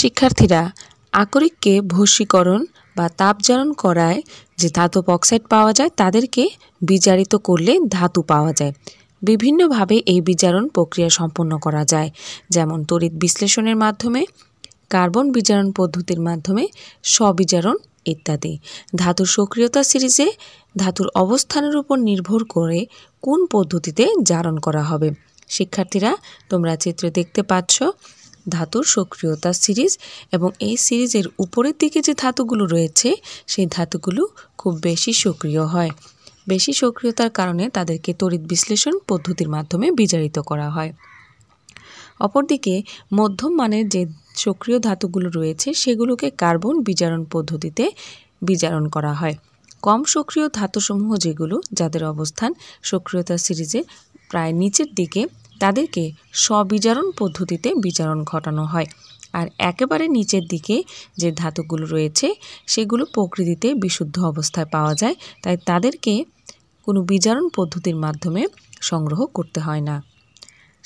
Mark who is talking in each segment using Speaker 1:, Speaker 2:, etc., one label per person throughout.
Speaker 1: শিক্ষার্থীরা আকরিককে ভস্মীকরণ বা তাপজারণ করায় যে ধাতব অক্সাইড পাওয়া যায় তাদেরকে বিজারিত করলে ধাতু পাওয়া যায় বিভিন্নভাবে এই বিজারণ প্রক্রিয়া সম্পন্ন করা যায় যেমন তড়িৎ বিশ্লেষণের মাধ্যমে কার্বন বিজারণ পদ্ধতির মাধ্যমে স্ববিজারণ ইত্যাদি ধাতুর সক্রিয়তা সিরিজে ধাতুর অবস্থানের উপর নির্ভর করে কোন পদ্ধতিতে জারণ করা হবে শিক্ষার্থীরা তোমরা চিত্রে দেখতে পাচ্ছ ধাতুর সক্রিয়তা সিরিজ এবং এই সিরিজের উপরের দিকে যে ধাতুগুলো রয়েছে সেই ধাতুগুলো খুব বেশি সক্রিয় হয় বেশি সক্রিয়তার কারণে তাদেরকে তড়িৎ বিশ্লেষণ পদ্ধতির মাধ্যমে বিচারিত করা হয় অপরদিকে মধ্যম মানের যে সক্রিয় ধাতুগুলো রয়েছে সেগুলোকে কার্বন বিচারণ পদ্ধতিতে বিচারণ করা হয় কম সক্রিয় ধাতুসমূহ যেগুলো যাদের অবস্থান সক্রিয়তা সিরিজে প্রায় নিচের দিকে তাদেরকে স্ববিচারণ পদ্ধতিতে বিচারণ ঘটানো হয় আর একেবারে নিচের দিকে যে ধাতুগুলো রয়েছে সেগুলো প্রকৃতিতে বিশুদ্ধ অবস্থায় পাওয়া যায় তাই তাদেরকে কোনো বিচারণ পদ্ধতির মাধ্যমে সংগ্রহ করতে হয় না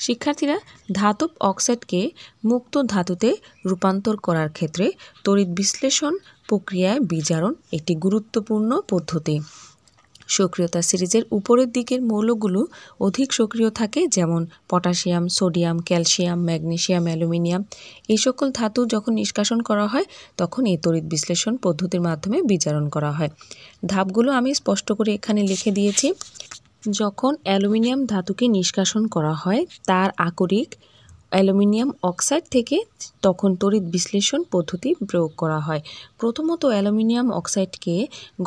Speaker 1: শিক্ষার্থীরা ধাতব অক্সাইডকে মুক্ত ধাতুতে রূপান্তর করার ক্ষেত্রে তড়িৎ বিশ্লেষণ প্রক্রিয়ায় বিচারণ একটি গুরুত্বপূর্ণ পদ্ধতি সক্রিয়তা সিরিজের উপরের দিকের মৌলগুলো অধিক সক্রিয় থাকে যেমন potassium sodium calcium magnesium aluminium এই সকল ধাতু যখন নিষ্কাশন করা হয় তখন এই তড়িৎ বিশ্লেষণ পদ্ধতির মাধ্যমে বিচারণ করা হয় ধাপগুলো আমি স্পষ্ট করে এখানে লিখে দিয়েছি যখন অ্যালুমিনিয়াম ধাতুকে নিষ্কাশন করা হয় তার আকরিক অ্যালুমিনিয়াম অক্সাইড থেকে তখন তড়িৎ বিশ্লেষণ পদ্ধতি প্রয়োগ করা হয় প্রথমত অ্যালুমিনিয়াম অক্সাইডকে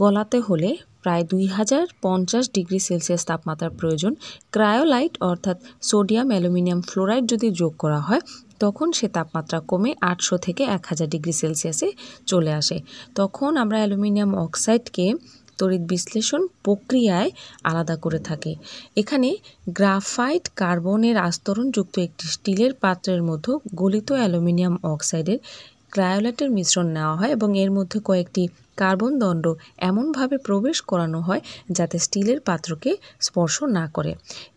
Speaker 1: গলাতে হলে প্রায় দুই হাজার পঞ্চাশ ডিগ্রি সেলসিয়াস তাপমাত্রার প্রয়োজন ক্রায়োলাইট অর্থাৎ সোডিয়াম অ্যালুমিনিয়াম ফ্লোরাইড যদি যোগ করা হয় তখন সে তাপমাত্রা কমে আটশো থেকে এক হাজার ডিগ্রি সেলসিয়াসে চলে আসে তখন আমরা অ্যালুমিনিয়াম অক্সাইডকে তড়িৎ বিশ্লেষণ প্রক্রিয়ায় আলাদা করে থাকে এখানে গ্রাফাইট কার্বনের আস্তরণযুক্ত একটি স্টিলের পাত্রের মধ্যে গলিত অ্যালুমিনিয়াম অক্সাইডের ক্রায়োলাইটের মিশ্রণ নেওয়া হয় এবং এর মধ্যে কয়েকটি কার্বন দণ্ড এমনভাবে প্রবেশ করানো হয় যাতে স্টিলের পাত্রকে স্পর্শ না করে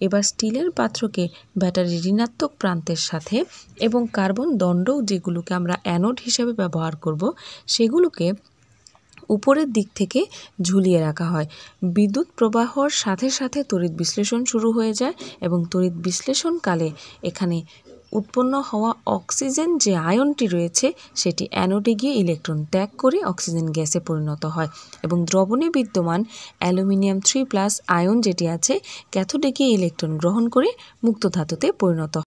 Speaker 1: এবার স্টিলের পাত্রকে ব্যাটারি ঋণাত্মক প্রান্তের সাথে এবং কার্বন দণ্ড যেগুলোকে আমরা অ্যানোড হিসেবে ব্যবহার করব সেগুলোকে উপরের দিক থেকে ঝুলিয়ে রাখা হয় বিদ্যুৎ প্রবাহর সাথে সাথে তড়িৎ বিশ্লেষণ শুরু হয়ে যায় এবং তড়িৎ বিশ্লেষণকালে এখানে উৎপন্ন হওয়া অক্সিজেন যে আয়নটি রয়েছে সেটি অ্যানোডে গিয়ে ইলেকট্রন ত্যাগ করে অক্সিজেন গ্যাসে পরিণত হয় এবং দ্রবণে বিদ্যমান অ্যালুমিনিয়াম থ্রি প্লাস আয়ন যেটি আছে ক্যাথোডে গিয়ে ইলেকট্রন গ্রহণ করে মুক্ত ধাতুতে পরিণত